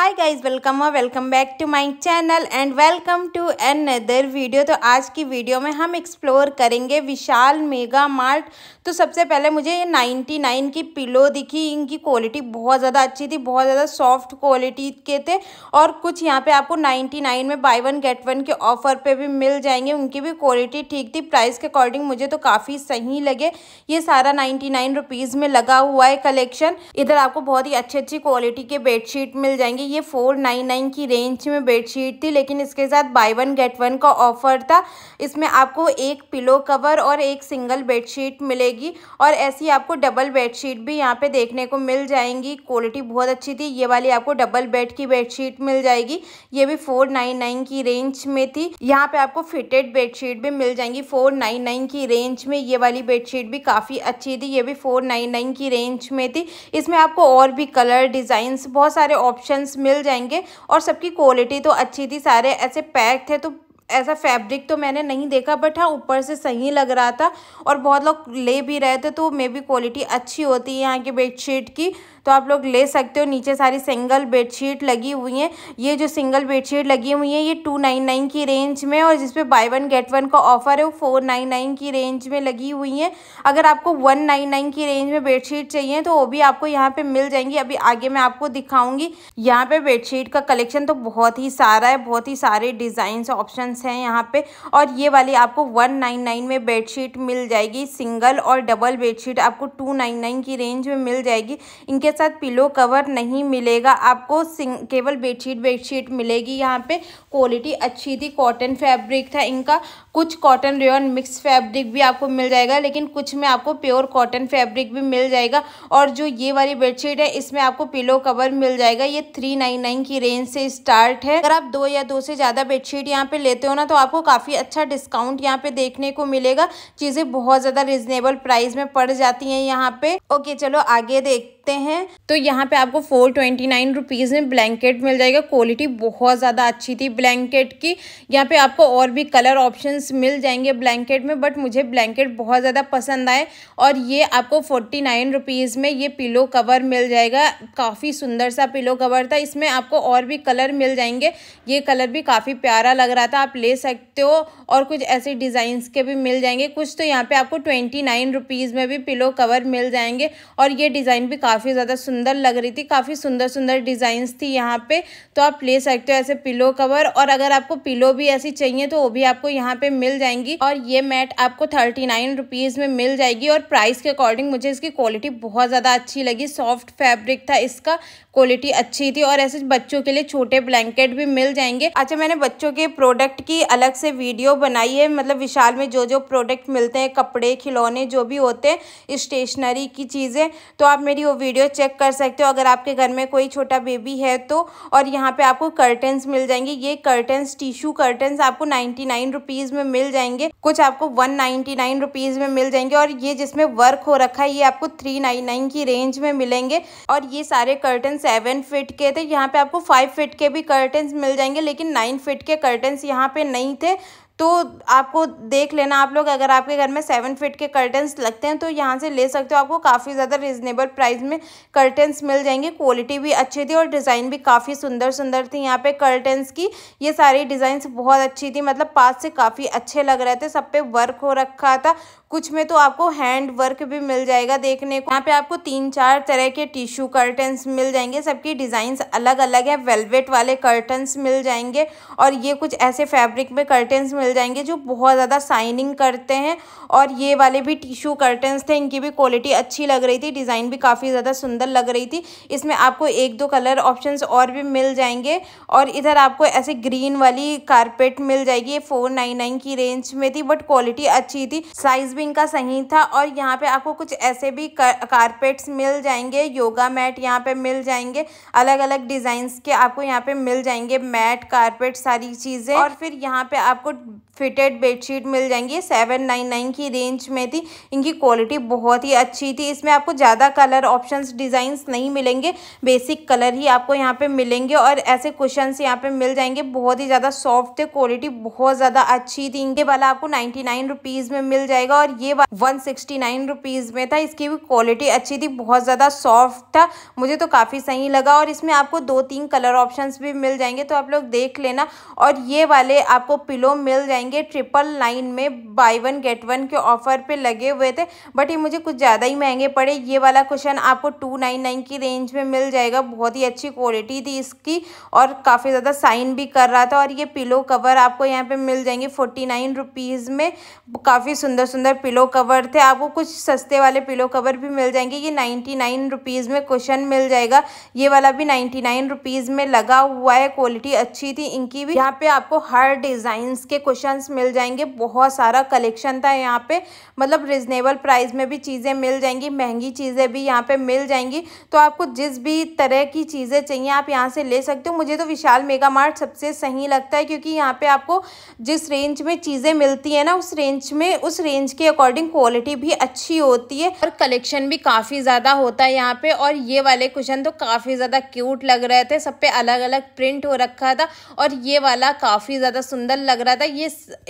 हाय guys welcome और welcome back to my channel and welcome to other video तो आज की वीडियो में हम एक्सप्लोर करेंगे विशाल मेगा मार्ट तो सबसे पहले मुझे ये नाइन की पिलो दिखी इनकी क्वालिटी बहुत ज़्यादा अच्छी थी बहुत ज़्यादा सॉफ्ट क्वालिटी के थे और कुछ यहाँ पे आपको नाइन में बाई वन गेट वन के ऑफ़र पर भी मिल जाएंगे उनकी भी क्वालिटी ठीक थी प्राइस के अकॉर्डिंग मुझे तो काफ़ी सही लगे ये सारा नाइन्टी नाइन में लगा हुआ है कलेक्शन इधर आपको बहुत ही अच्छी अच्छी क्वालिटी के बेडशीट मिल जाएंगे ये फोर नाइन नाइन की रेंज में बेडशीट थी लेकिन इसके साथ बाय वन गेट वन का ऑफर था इसमें आपको एक पिलो कवर और एक सिंगल बेडशीट मिलेगी और ऐसी आपको डबल बेडशीट भी यहाँ पे देखने को मिल जाएंगी क्वालिटी बहुत अच्छी थी ये वाली आपको डबल बेड की बेडशीट मिल जाएगी ये भी फोर नाइन नाइन की रेंज में थी यहाँ पे आपको फिटेड बेडशीट भी मिल जाएंगी फोर नाइन नाइन की रेंज में ये वाली बेडशीट भी काफ़ी अच्छी थी ये भी फोर नाइन नाइन की रेंज में थी इसमें आपको और भी कलर डिज़ाइंस बहुत सारे ऑप्शंस मिल जाएंगे और सबकी क्वालिटी तो अच्छी थी सारे ऐसे पैक थे तो ऐसा फैब्रिक तो मैंने नहीं देखा बट हाँ ऊपर से सही लग रहा था और बहुत लोग ले भी रहे थे तो मे बी क्वालिटी अच्छी होती है यहाँ की बेडशीट की तो आप लोग ले सकते हो नीचे सारी सिंगल बेडशीट लगी हुई हैं ये जो सिंगल बेडशीट लगी हुई हैं ये टू नाइन नाइन की रेंज में और जिसपे बाय वन गेट वन का ऑफर है वो फोर नाइन नाइन की रेंज में लगी हुई हैं अगर आपको वन नाइन नाइन की रेंज में बेडशीट चाहिए तो वो भी आपको यहाँ पर मिल जाएंगी अभी आगे मैं आपको दिखाऊँगी यहाँ पर बेडशीट का कलेक्शन तो बहुत ही सारा है बहुत ही सारे डिज़ाइन ऑप्शन ऑप्शंस हैं यहाँ पे और ये वाली आपको वन नाइन नाइन में बेडशीट मिल जाएगी सिंगल और डबल बेडशीट आपको टू नाइन नाइन की रेंज में मिल जाएगी इनके साथ पिलो कवर नहीं मिलेगा आपको सिंग केवल बेडशीट बेडशीट मिलेगी यहाँ पे क्वालिटी अच्छी थी कॉटन फैब्रिक था इनका कुछ कॉटन रेन मिक्स फैब्रिक भी आपको मिल जाएगा लेकिन कुछ में आपको प्योर कॉटन फैब्रिक भी मिल जाएगा और जो ये वाली बेडशीट है इसमें आपको पिलो कवर मिल जाएगा ये थ्री नाइन नाइन की रेंज से स्टार्ट है अगर आप दो या दो से ज़्यादा बेडशीट यहाँ पे लेते हो हो ना तो आपको काफ़ी अच्छा डिस्काउंट यहाँ पे देखने को मिलेगा चीज़ें बहुत ज़्यादा रिजनेबल प्राइस में पड़ जाती हैं यहाँ पे ओके चलो आगे देख हैं तो यहाँ पे आपको फोर ट्वेंटी नाइन रुपीज़ में ब्लैंकेट मिल जाएगा क्वालिटी बहुत ज़्यादा अच्छी थी ब्लैंकेट की यहाँ पे आपको और भी कलर ऑप्शंस मिल जाएंगे ब्लैंकेट में बट मुझे ब्लैंकेट बहुत ज़्यादा पसंद आए और ये आपको फोर्टी नाइन रुपीज़ में ये पिलो कवर मिल जाएगा काफ़ी सुंदर सा पिलो कवर था इसमें आपको और भी कलर मिल जाएंगे ये कलर भी काफ़ी प्यारा लग रहा था आप ले सकते हो और कुछ ऐसे डिज़ाइंस के भी मिल जाएंगे कुछ तो यहाँ पे आपको ट्वेंटी नाइन रुपीज़ में भी पिलो कवर मिल जाएंगे और ये डिज़ाइन भी काफ़ी ज़्यादा सुंदर लग रही थी काफ़ी सुंदर सुंदर डिज़ाइंस थी यहाँ पे तो आप ले सकते हो ऐसे पिलो कवर और अगर आपको पिलो भी ऐसी चाहिए तो वो भी आपको यहाँ पे मिल जाएंगी और ये मैट आपको थर्टी नाइन रुपीज़ में मिल जाएगी और प्राइस के अकॉर्डिंग मुझे इसकी क्वालिटी बहुत ज़्यादा अच्छी लगी सॉफ्ट फैब्रिक था इसका क्वालिटी अच्छी थी और ऐसे बच्चों के लिए छोटे ब्लैंकेट भी मिल जाएंगे अच्छा मैंने बच्चों के प्रोडक्ट की अलग से वीडियो बनाई है मतलब विशाल में जो जो प्रोडक्ट मिलते हैं कपड़े खिलौने जो भी होते हैं स्टेशनरी की चीज़ें तो आप मेरी वो वीडियो चेक कर सकते हो अगर आपके घर में कोई छोटा बेबी है तो और यहाँ पे आपको कर्टन्स मिल जाएंगे ये कर्टन्स टिश्यू कर्टन्स आपको नाइन्टी नाइन रुपीज़ में मिल जाएंगे कुछ आपको वन नाइन्टी नाइन रुपीज़ में मिल जाएंगे और ये जिसमें वर्क हो रखा है ये आपको थ्री नाइन नाइन की रेंज में मिलेंगे और ये सारे कर्टन सेवन फिट के थे यहाँ पे आपको फाइव फिट के भी कर्टन्स मिल जाएंगे लेकिन नाइन फिट के कर्टन्स यहाँ यहाँ पे नहीं थे तो आपको देख लेना आप लोग अगर आपके घर में सेवन फिट के कर्टन्स लगते हैं तो यहाँ से ले सकते हो आपको काफ़ी ज़्यादा रिजनेबल प्राइस में कर्टन्स मिल जाएंगे क्वालिटी भी अच्छी थी और डिज़ाइन भी काफ़ी सुंदर सुंदर थी यहाँ पे कर्टन्स की ये सारी डिज़ाइंस बहुत अच्छी थी मतलब पास से काफ़ी अच्छे लग रहे थे सब पे वर्क हो रखा था कुछ में तो आपको हैंड वर्क भी मिल जाएगा देखने को यहाँ पे आपको तीन चार तरह के टिश्यू कर्टन मिल जाएंगे सबकी डिज़ाइंस अलग अलग है वेलवेट वाले कर्टन्स मिल जाएंगे और ये कुछ ऐसे फैब्रिक में कर्टन्स मिल जाएंगे जो बहुत ज़्यादा साइनिंग करते हैं और ये वाले भी टिश्यू कर्टन थे इनकी भी क्वालिटी अच्छी लग रही थी डिज़ाइन भी काफ़ी ज़्यादा सुंदर लग रही थी इसमें आपको एक दो कलर ऑप्शन और भी मिल जाएंगे और इधर आपको ऐसे ग्रीन वाली कारपेट मिल जाएगी ये फोर की रेंज में थी बट क्वालिटी अच्छी थी साइज़ भी भी इनका सही था और यहाँ पे आपको कुछ ऐसे भी कारपेट्स मिल जाएंगे योगा मैट यहाँ पे मिल जाएंगे अलग अलग डिज़ाइंस के आपको यहाँ पे मिल जाएंगे मैट कारपेट सारी चीज़ें और फिर यहाँ पे आपको फिटेड बेडशीट मिल जाएंगी सेवन नाइन नाइन की रेंज में थी इनकी क्वालिटी बहुत ही अच्छी थी इसमें आपको ज़्यादा कलर ऑप्शंस डिज़ाइंस नहीं मिलेंगे बेसिक कलर ही आपको यहाँ पे मिलेंगे और ऐसे कुशंस यहाँ पे मिल जाएंगे बहुत ही ज़्यादा सॉफ्ट थे क्वालिटी बहुत ज़्यादा अच्छी थी इनके वाला आपको नाइन्टी नाइन में मिल जाएगा और और ये वन सिक्सटी नाइन रुपीज़ में था इसकी भी क्वालिटी अच्छी थी बहुत ज़्यादा सॉफ्ट था मुझे तो काफ़ी सही लगा और इसमें आपको दो तीन कलर ऑप्शंस भी मिल जाएंगे तो आप लोग देख लेना और ये वाले आपको पिलो मिल जाएंगे ट्रिपल लाइन में बाय वन गेट वन के ऑफर पे लगे हुए थे बट ये मुझे कुछ ज़्यादा ही महंगे पड़े ये वाला क्वेश्चन आपको टू नाइन नाइन की रेंज में मिल जाएगा बहुत ही अच्छी क्वालिटी थी इसकी और काफ़ी ज़्यादा साइन भी कर रहा था और ये पिलो कवर आपको यहाँ पे मिल जाएंगे फोर्टी नाइन रुपीज़ में काफ़ी सुंदर सुंदर पिलो कवर थे आपको कुछ सस्ते वाले पिलो कवर भी मिल जाएंगे ये नाइन्टी नाइन रुपीज़ में क्वेश्चन मिल जाएगा ये वाला भी नाइन्टी नाइन रुपीज़ में लगा हुआ है क्वालिटी अच्छी थी इनकी भी यहाँ पे आपको हर डिज़ाइंस के क्वेश्चन मिल जाएंगे बहुत सारा कलेक्शन था यहाँ पे मतलब रिजनेबल प्राइस में भी चीज़ें मिल जाएंगी महंगी चीज़ें भी यहाँ पे मिल जाएंगी तो आपको जिस भी तरह की चीज़ें चाहिए आप यहाँ से ले सकते हो मुझे तो विशाल मेगा मार्ट सबसे सही लगता है क्योंकि यहाँ पे आपको जिस रेंज में चीज़ें मिलती है ना उस रेंज में उस रेंज के अकॉर्डिंग क्वालिटी भी अच्छी होती है और कलेक्शन भी काफ़ी ज़्यादा होता है यहाँ पे और ये वाले कुशन तो काफ़ी ज़्यादा क्यूट लग रहे थे सब पे अलग अलग प्रिंट हो रखा था और ये वाला काफ़ी ज़्यादा सुंदर लग रहा था ये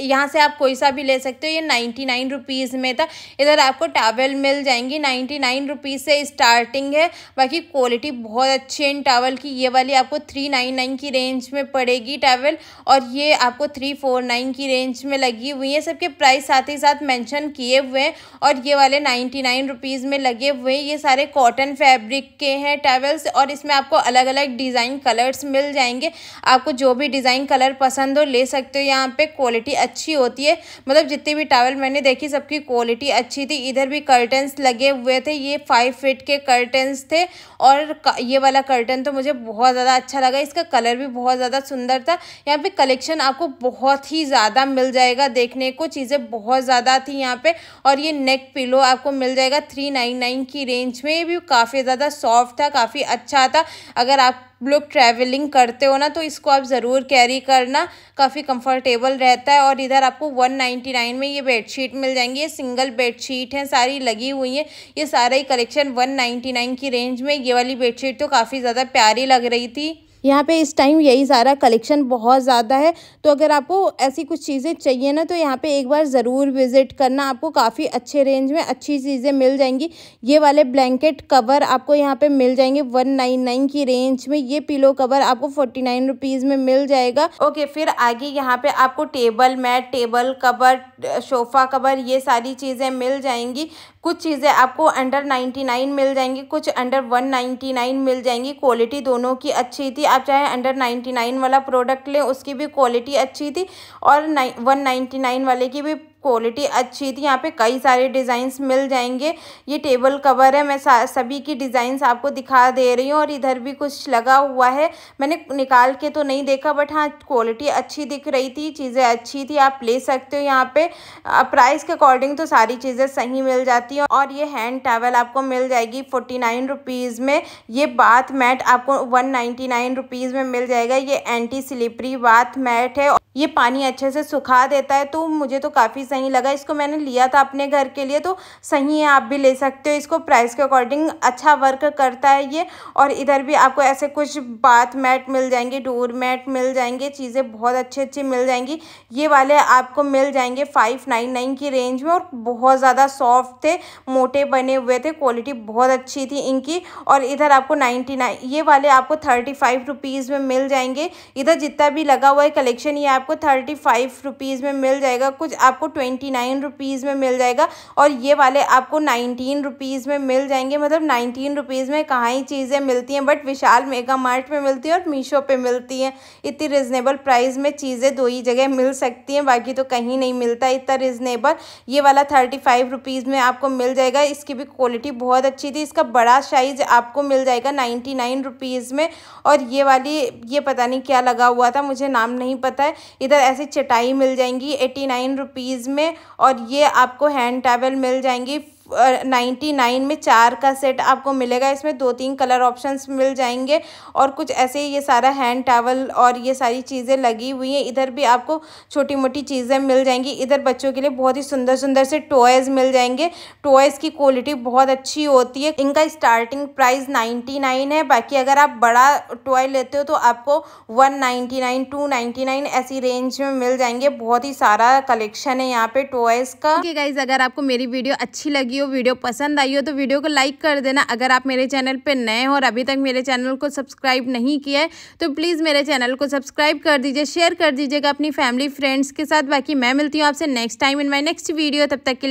यहाँ से आप कोई सा भी ले सकते हो ये नाइन्टी नाइन रुपीज़ में था इधर आपको टावल मिल जाएंगी नाइन्टी नाइन रुपीज़ से स्टार्टिंग है बाकी क्वालिटी बहुत अच्छी है इन टावल की ये वाली आपको थ्री नाइन नाइन की रेंज में पड़ेगी टावल और ये आपको थ्री फोर नाइन की रेंज में लगी हुई है सबके प्राइस साथ ही साथ मेंशन किए हुए हैं और ये वाले नाइन्टी नाइन रुपीज़ में लगे हुए ये सारे कॉटन फैब्रिक के हैं टेवल्स और इसमें आपको अलग अलग डिज़ाइन कलर्स मिल जाएंगे आपको जो भी डिज़ाइन कलर पसंद हो ले सकते हो यहाँ पे क्वालिटी अच्छी होती है मतलब जितनी भी टावल मैंने देखी सबकी क्वालिटी अच्छी थी इधर भी कर्टन्स लगे हुए थे ये फाइव फिट के कर्टन्स थे और ये वाला कर्टन तो मुझे बहुत ज़्यादा अच्छा लगा इसका कलर भी बहुत ज़्यादा सुंदर था यहाँ पे कलेक्शन आपको बहुत ही ज़्यादा मिल जाएगा देखने को चीज़ें बहुत ज़्यादा थी यहाँ यहाँ पे और ये नेक पिलो आपको मिल जाएगा थ्री नाइन नाइन की रेंज में ये भी काफ़ी ज़्यादा सॉफ्ट था काफ़ी अच्छा था अगर आप लोग ट्रैवलिंग करते हो ना तो इसको आप ज़रूर कैरी करना काफ़ी कंफर्टेबल रहता है और इधर आपको 199 में ये बेडशीट मिल जाएंगी ये सिंगल बेडशीट हैं सारी लगी हुई हैं ये सारा ही कलेक्शन 199 की रेंज में ये वाली बेडशीट तो काफ़ी ज़्यादा प्यारी लग रही थी यहाँ पे इस टाइम यही सारा कलेक्शन बहुत ज़्यादा है तो अगर आपको ऐसी कुछ चीज़ें चाहिए ना तो यहाँ पे एक बार ज़रूर विज़िट करना आपको काफ़ी अच्छे रेंज में अच्छी चीज़ें मिल जाएंगी ये वाले ब्लैंकेट कवर आपको यहाँ पे मिल जाएंगे वन नाइन नाइन की रेंज में ये पिलो कवर आपको फोर्टी नाइन रुपीज़ में मिल जाएगा ओके फिर आगे यहाँ पे आपको table mat table cover sofa cover ये सारी चीज़ें मिल जाएंगी कुछ चीज़ें आपको अंडर 99 मिल जाएंगी कुछ अंडर 199 मिल जाएंगी क्वालिटी दोनों की अच्छी थी आप चाहे अंडर 99 वाला प्रोडक्ट लें उसकी भी क्वालिटी अच्छी थी और वन नाइन्टी वाले की भी क्वालिटी अच्छी थी यहाँ पे कई सारे डिज़ाइंस मिल जाएंगे ये टेबल कवर है मैं सभी की डिज़ाइंस आपको दिखा दे रही हूँ और इधर भी कुछ लगा हुआ है मैंने निकाल के तो नहीं देखा बट हाँ क्वालिटी अच्छी दिख रही थी चीज़ें अच्छी थी आप ले सकते हो यहाँ पे प्राइस के अकॉर्डिंग तो सारी चीज़ें सही मिल जाती हैं और ये हैंड टावल आपको मिल जाएगी फोर्टी नाइन रुपीज़ में ये बाथ मैट आपको वन नाइन्टी नाइन रुपीज़ में मिल जाएगा ये एंटी स्लिपरी बाथ मैट है ये पानी अच्छे से सुखा देता है तो मुझे तो काफ़ी सही लगा इसको मैंने लिया था अपने घर के लिए तो सही है आप भी ले सकते हो इसको प्राइस के अकॉर्डिंग अच्छा वर्क करता है ये और इधर भी आपको ऐसे कुछ बाथ मैट मिल जाएंगे डोर मैट मिल जाएंगे चीज़ें बहुत अच्छी अच्छी मिल जाएंगी ये वाले आपको मिल जाएंगे फाइव नाइन नाइन की रेंज में और बहुत ज़्यादा सॉफ्ट थे मोटे बने हुए थे क्वालिटी बहुत अच्छी थी इनकी और इधर आपको नाइन्टी नाइन ये वाले आपको थर्टी फाइव रुपीज़ में मिल जाएंगे इधर जितना भी लगा हुआ है कलेक्शन ये आपको आपको थर्टी फाइव रुपीज़ में मिल जाएगा कुछ आपको ट्वेंटी नाइन रुपीज़ में मिल जाएगा और ये वाले आपको नाइनटीन रुपीज़ में मिल जाएंगे मतलब नाइनटीन रुपीज़ में कहाँ ही चीज़ें मिलती हैं बट विशाल मेगा मार्ट में मिलती हैं और मीशो पर मिलती हैं इतनी रिजनेबल प्राइस में चीज़ें दो ही जगह मिल सकती हैं बाकी तो कहीं नहीं मिलता इतना रिजनेबल ये वाला थर्टी फाइव रुपीज़ में आपको मिल जाएगा इसकी भी क्वालिटी बहुत अच्छी थी इसका बड़ा साइज आपको मिल जाएगा नाइन्टी नाइन रुपीज़ में और ये वाली ये पता नहीं क्या लगा हुआ था मुझे नाम नहीं पता है इधर ऐसी चटाई मिल जाएंगी एटी नाइन रुपीज़ में और ये आपको हैंड टैवल मिल जाएंगी नाइन्टी नाइन में चार का सेट आपको मिलेगा इसमें दो तीन कलर ऑप्शंस मिल जाएंगे और कुछ ऐसे ये सारा हैंड टावल और ये सारी चीज़ें लगी हुई हैं इधर भी आपको छोटी मोटी चीज़ें मिल जाएंगी इधर बच्चों के लिए बहुत ही सुंदर सुंदर से टॉयज़ मिल जाएंगे टॉयज़ की क्वालिटी बहुत अच्छी होती है इनका स्टार्टिंग प्राइस नाइन्टी नाइन है बाकी अगर आप बड़ा टॉय लेते हो तो आपको one ninety nine to ninety nine ऐसी रेंज में मिल जाएंगे बहुत ही सारा कलेक्शन है यहाँ पे टॉयज़ का गाइज अगर आपको मेरी वीडियो अच्छी लगी हो वीडियो पसंद आई हो तो वीडियो को लाइक कर देना अगर आप मेरे चैनल पर नए हो और अभी तक मेरे चैनल को सब्सक्राइब नहीं किया है तो प्लीज़ मेरे चैनल को सब्सक्राइब कर दीजिए शेयर कर दीजिएगा अपनी फैमिली फ्रेंड्स के साथ बाकी मैं मिलती हूँ आपसे next time in my next video तब तक के